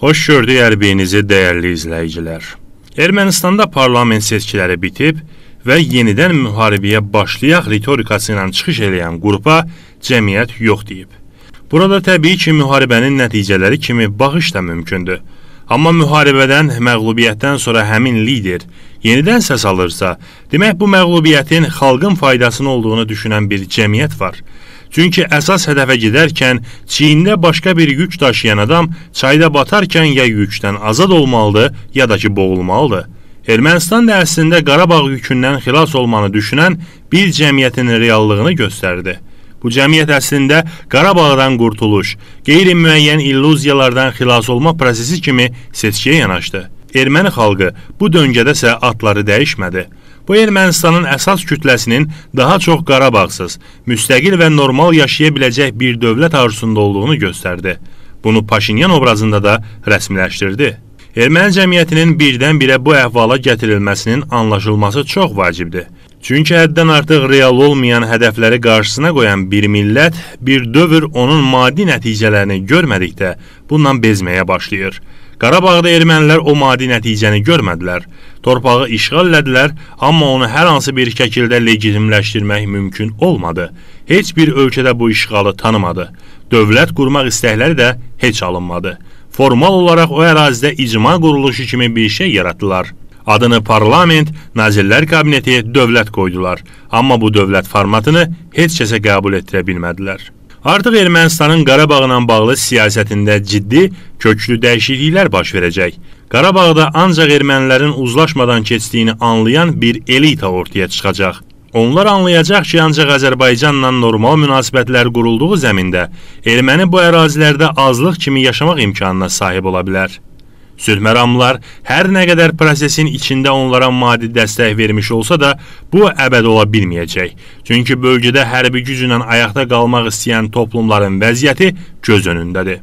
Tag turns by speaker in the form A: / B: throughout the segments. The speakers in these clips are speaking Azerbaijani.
A: Xoş gördük hər birinizi dəyərli izləyicilər. Ermənistanda parlament seçkiləri bitib və yenidən müharibəyə başlayaq ritorikası ilə çıxış eləyən qrupa cəmiyyət yox deyib. Burada təbii ki, müharibənin nəticələri kimi baxış da mümkündür. Amma müharibədən, məğlubiyyətdən sonra həmin lider yenidən səs alırsa, demək bu məğlubiyyətin xalqın faydasına olduğunu düşünən bir cəmiyyət var. Çünki əsas hədəfə gedərkən çiyində başqa bir yük daşıyan adam çayda batarkən ya yükdən azad olmalıdır, ya da ki boğulmalıdır. Ermənistan da əslində Qarabağ yükündən xilas olmanı düşünən bir cəmiyyətin reallığını göstərdi. Bu cəmiyyət əslində Qarabağdan qurtuluş, qeyri-müəyyən illüziyalardan xilas olma prosesi kimi seçkiyə yanaşdı erməni xalqı bu döngədəsə adları dəyişmədi. Bu Ermənistanın əsas kütləsinin daha çox Qarabağsız, müstəqil və normal yaşaya biləcək bir dövlət arzusunda olduğunu göstərdi. Bunu Paşinyan obrazında da rəsmiləşdirdi. Erməni cəmiyyətinin birdən-birə bu əhvala gətirilməsinin anlaşılması çox vacibdir. Çünki həddən artıq real olmayan hədəfləri qarşısına qoyan bir millət, bir dövr onun maddi nəticələrini görmədikdə bundan bezməyə başlayır. Qarabağda ermənilər o madi nəticəni görmədilər. Torpağı işğal elədilər, amma onu hər hansı bir şəkildə legitimləşdirmək mümkün olmadı. Heç bir ölkədə bu işğalı tanımadı. Dövlət qurmaq istəkləri də heç alınmadı. Formal olaraq o ərazidə icma quruluşu kimi bir şey yaratdılar. Adını parlament, Nazirlər Kabineti, dövlət qoydular. Amma bu dövlət formatını heç kəsə qəbul etdirə bilmədilər. Artıq Ermənistanın Qarabağla bağlı siyasətində ciddi, köklü dəyişikliklər baş verəcək. Qarabağda ancaq ermənilərin uzlaşmadan keçdiyini anlayan bir elita ortaya çıxacaq. Onlar anlayacaq ki, ancaq Azərbaycanla normal münasibətlər qurulduğu zəmində erməni bu ərazilərdə azlıq kimi yaşamaq imkanına sahib ola bilər. Sülhməramlar hər nə qədər prosesin içində onlara maddi dəstək vermiş olsa da, bu əbəd ola bilməyəcək. Çünki bölgədə hərbi güclə ayaqda qalmaq istəyən toplumların vəziyyəti göz önündədir.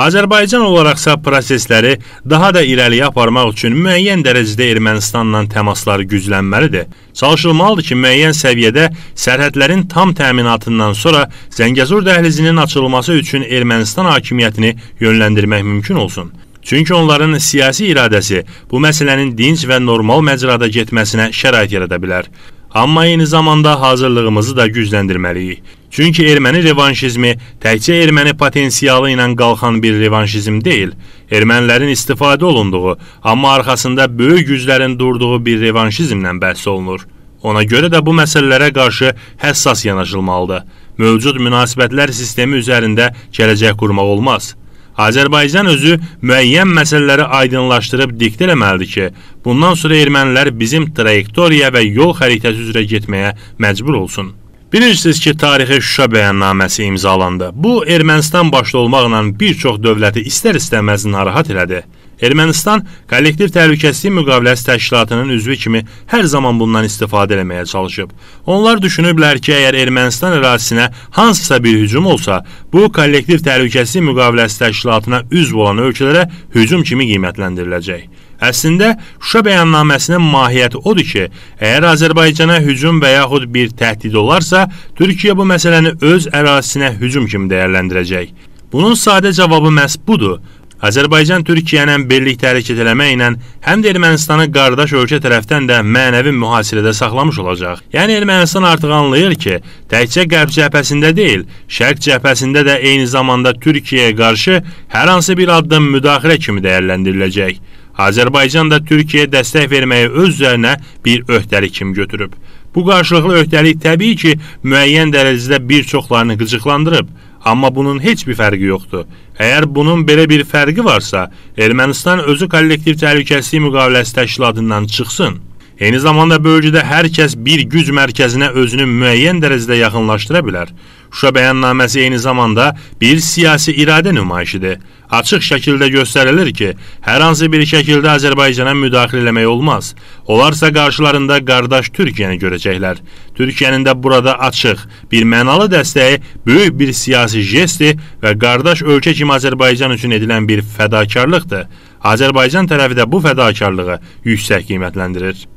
A: Azərbaycan olaraqsa prosesləri daha da irəliyə aparmaq üçün müəyyən dərəcədə Ermənistanla təmaslar güclənməlidir. Çalışılmalıdır ki, müəyyən səviyyədə sərhədlərin tam təminatından sonra Zəngəzur dəhlizinin açılması üçün Ermənistan hakimiyyətini yönləndirmək mümkün olsun. Çünki onların siyasi iradəsi bu məsələnin dinc və normal məcrada getməsinə şərait yarada bilər. Amma eyni zamanda hazırlığımızı da gücləndirməliyik. Çünki erməni revanşizmi təkcə erməni potensialı ilə qalxan bir revanşizm deyil, ermənilərin istifadə olunduğu, amma arxasında böyük güclərin durduğu bir revanşizmlə bəhs olunur. Ona görə də bu məsələlərə qarşı həssas yanaşılmalıdır. Mövcud münasibətlər sistemi üzərində gələcək qurmaq olmaz. Azərbaycan özü müəyyən məsələləri aydınlaşdırıb diktə eləməlidir ki, bundan sonra ermənilər bizim trayektoriya və yol xəritəsi üzrə getməyə məcbur olsun. Bilirsiniz ki, tarixi Şuşa bəyannaməsi imzalandı. Bu Ermənistan başda olmaqla bir çox dövləti istər-istəməz narahat elədi. Ermənistan kollektiv təhlükəsizlik müqaviləsi təşkilatının üzvü kimi hər zaman bundan istifadə etməyə çalışıb. Onlar düşünüblər ki, əgər Ermənistan ərazisinə hansısa bir hücum olsa, bu kollektiv təhlükəsizlik müqaviləsi təşkilatına üzv olan ölkələrə hücum kimi qiymətləndiriləcək. Əslində Şuşa bəyannaməsinin mahiyyəti odur ki, əgər Azərbaycana hücum və yaxud bir təhdid olarsa, Türkiyə bu məsələni öz ərazisinə hücum kimi dəyərləndirəcək. Bunun sadə cavabı məhz budur. Azərbaycan Türkiyəyə birlikdə hərəkət eləməklə həm də Ermənistanı qardaş ölkə tərəfdən də mənəvi mühasirədə saxlamış olacaq. Yəni Ermənistan artıq anlayır ki, təkcə Qərb cəbhəsində deyil, Şərq cəbhəsində də eyni zamanda Türkiyəyə qarşı hər hansı bir addım müdaxilə kimi dəyərləndiriləcək. Azərbaycan da Türkiyəyə dəstək verməyi öz üzərinə bir öhdəlik kimi götürüb. Bu qarşılıqlı öhdəlik təbii ki, müəyyən dərəcədə bir çoxlarını qıcıqlandırıb, amma bunun heç bir fərqi yoxdur. Əgər bunun belə bir fərqi varsa, Ermənistan özü kollektiv təhlükəsizlik müqaviləsi təşkilatından çıxsın. Eyni zamanda bölgədə hər kəs bir güc mərkəzinə özünü müəyyən dərəcədə yaxınlaşdıra bilər. Şuşa bəyannaməsi eyni zamanda bir siyasi iradə nümayişidir. Açıq şəkildə göstərilir ki, hər hansı bir şəkildə Azərbaycana müdaxilə eləmək olmaz. Onlarsa qarşılarında qardaş Türkiyəni görəcəklər. Türkiyənin də burada açıq, bir mənalı dəstəyi böyük bir siyasi jestdir və qardaş ölkə kimi Azərbaycan üçün edilən bir fədakarlıqdır. Azərbaycan tərəfi də bu fədakarlığı yüksək qiymətləndirir.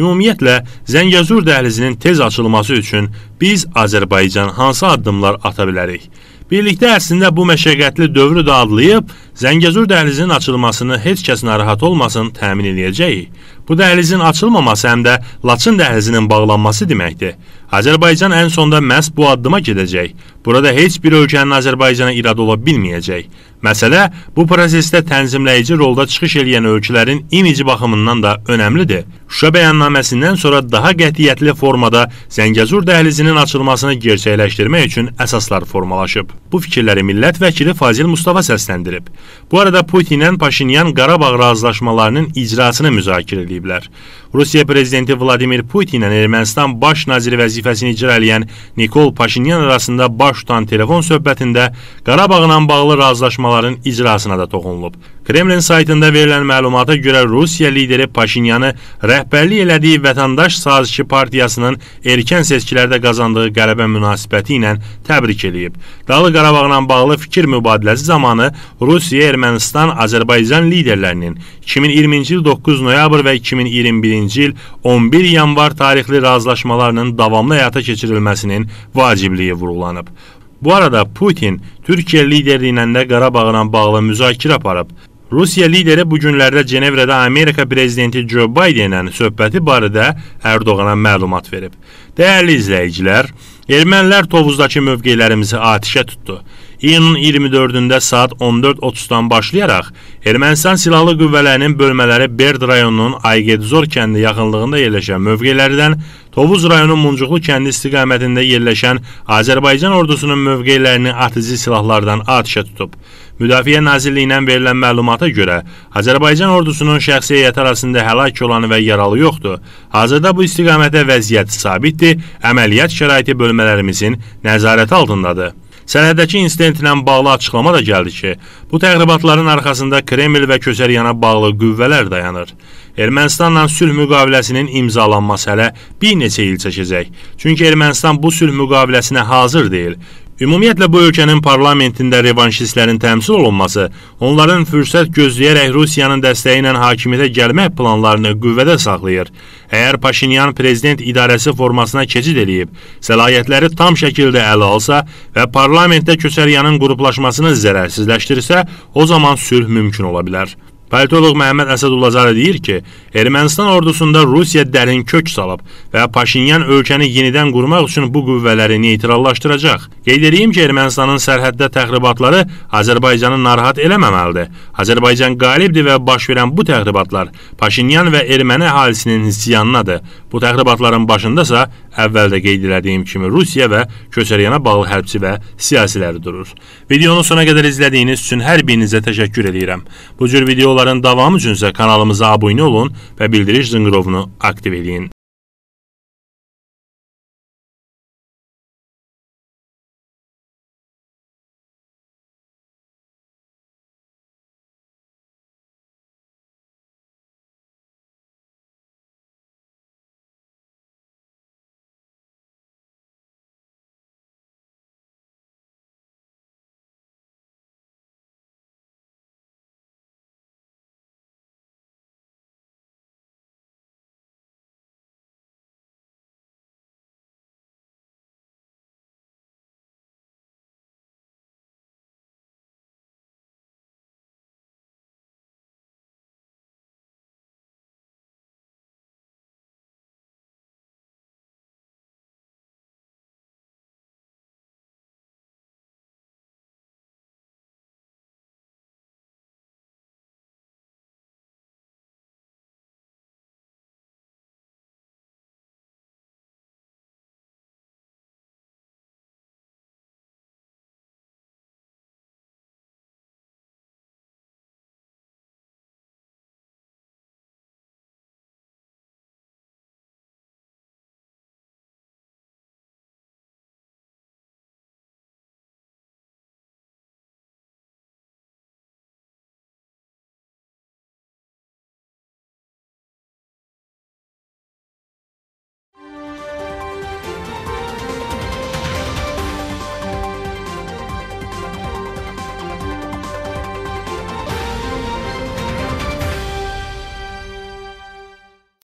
A: Ümumiyyətlə, Zəngəzur dəhlizinin tez açılması üçün biz Azərbaycan hansı addımlar ata bilərik? Birlikdə əslində bu məşəqqətli dövrü də adlayıb, Zəngəzur dəhlizinin açılmasını heç kəs narahat olmasın təmin edəcəyik. Bu dəhlizin açılmaması həm də Laçın dəhlizinin bağlanması deməkdir. Azərbaycan ən sonda məhz bu addıma gedəcək. Burada heç bir ölkənin Azərbaycana irad ola bilməyəcək. Məsələ bu prosesdə tənzimləyici rolda çıxış eləyən ölkələrin imici baxımından da önəmlidir. Şuşa bəyannaməsindən sonra daha qətiyyətli formada Zəngəzur dəhlizinin açılmasını gerçəkləşdirmək üçün əsaslar formalaşıb. Bu fikirləri millət vəkili Fazil Mustafa səsləndirib. Bu arada Putinlə Paşinyan Qarabağ razılaşmalarının icrasını müzakirə ediblər. Rusiya prezidenti Vladimir Putinlə Ermənistan baş naziri vəzifəsini icra edən Nikol Paşinyan arasında baş tutan telefon söhbətində Qarabağla bağlı razılaşmaların icrasına da toxunulub. Kremlin saytında verilən məlumata görə Rusiya lideri Paşinyanı rəhbərlik elədiyi Vətəndaş Sazişi Partiyasının erkən seçkilərdə qazandığı qələbə münasibəti ilə təbrik edib. Dağlı Qarabağla bağlı fikir mübadiləsi zamanı Rusiya, Ermənistan, Azərbaycan liderlərinin 2020-ci il 9 noyabr və 2021-ci 2022-ci il 11 yanvar tarixli razılaşmalarının davamlı həyata keçirilməsinin vacibliyi vurğulanıb. Bu arada Putin Türkiyə liderliyi ilə də Qarabağla bağlı müzakirə aparıb. Rusiya lideri bu günlərdə Cenevrədə Amerika prezidenti Joe Biden ilə söhbəti barədə Ərdoğana məlumat verib. Dəyərli izləyicilər, ermənilər Tovudakı mövqelərimizi atəşə tutdu iyunun 24-də saat 14:30-dan başlayaraq Ermənistan silahlı qüvvələrinin bölmələri Berd rayonunun Ayqedzor kəndi yaxınlığında yerləşən mövqelərdən Tovuz rayonu Muncuqlu kəndi istiqamətində yerləşən Azərbaycan ordusunun mövqelərini atıcı silahlardan atəşə tutub. Müdafiə Nazirliyindən verilən məlumata görə Azərbaycan ordusunun şəxsi heyət arasında həlak olan və yaralı yoxdur. Hazırda bu istiqamətdə vəziyyət sabitdir, əməliyyat şəraiti bölmələrimizin nəzarəti altındadır. Sərhəddəki insidentlə bağlı açıqlama da gəldi ki, bu təqribatların arxasında Kreml və Köçəryana bağlı qüvvələr dayanır. Ermənistanla sülh müqaviləsinin imzalanması hələ bir neçə il çəkəcək. Çünki Ermənistan bu sülh müqaviləsinə hazır deyil Ümumiyyətlə bu ölkənin parlamentində revanşistlərin təmsil olunması, onların fürsət gözləyərək Rusiyanın dəstəyi ilə hakimiyyətə gəlmək planlarını qüvvədə saxlayır. Əgər Paşinyan prezident idarəsi formasına keçid eləyib, səlahiyyətləri tam şəkildə ələ alsa və parlamentdə köçəryanın qruplaşmasını zərərsizləşdirsə, o zaman sülh mümkün ola bilər. Politoloq Məhəmməd Əsədullazadə deyir ki, Ermənistan ordusunda Rusiya dərin kök salıb və Paşinyan ölkəni yenidən qurmaq üçün bu qüvvələri neytrallaşdıracaq. Qeyd edeyim ki, Ermənistanın sərhəddə təxribatları Azərbaycanı narahat eləməməlidir. Azərbaycan qalibdir və baş verən bu təxribatlar Paşinyan və erməni əhalisinin ziyanınadır. Bu təxribatların başındasa Əvvəldə qeyd elədiyim kimi Rusiya və Köçəriyana bağlı hərbçi və siyasiləri durur. Videonu sona qədər izlədiyiniz üçün hər birinizə təşəkkür edirəm. Bu cür videoların davamı üçün isə kanalımıza abunə olun və bildiriş zınqırovunu aktiv eləyin.